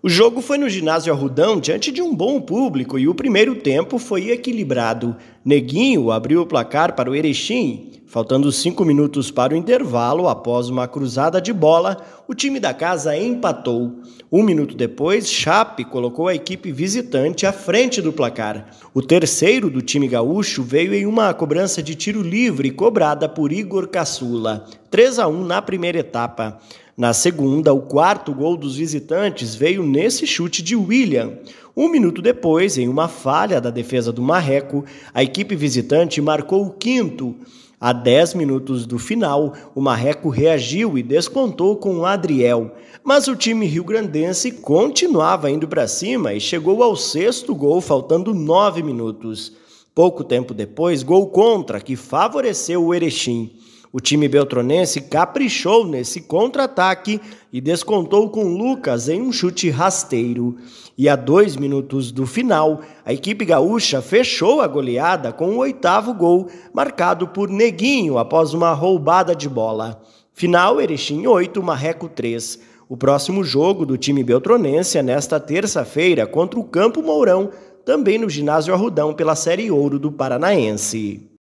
O jogo foi no ginásio Arrudão diante de um bom público e o primeiro tempo foi equilibrado. Neguinho abriu o placar para o Erechim. Faltando cinco minutos para o intervalo, após uma cruzada de bola, o time da casa empatou. Um minuto depois, Chape colocou a equipe visitante à frente do placar. O terceiro do time gaúcho veio em uma cobrança de tiro livre cobrada por Igor Caçula. 3 a 1 na primeira etapa. Na segunda, o quarto gol dos visitantes veio nesse chute de William. Um minuto depois, em uma falha da defesa do Marreco, a equipe visitante marcou o quinto. A 10 minutos do final, o Marreco reagiu e descontou com o Adriel. Mas o time rio-grandense continuava indo para cima e chegou ao sexto gol, faltando 9 minutos. Pouco tempo depois, gol contra, que favoreceu o Erechim. O time beltronense caprichou nesse contra-ataque e descontou com Lucas em um chute rasteiro. E a dois minutos do final, a equipe gaúcha fechou a goleada com o oitavo gol, marcado por Neguinho após uma roubada de bola. Final: Erechim 8, Marreco 3. O próximo jogo do time beltronense é nesta terça-feira contra o Campo Mourão, também no Ginásio Arrudão pela Série Ouro do Paranaense.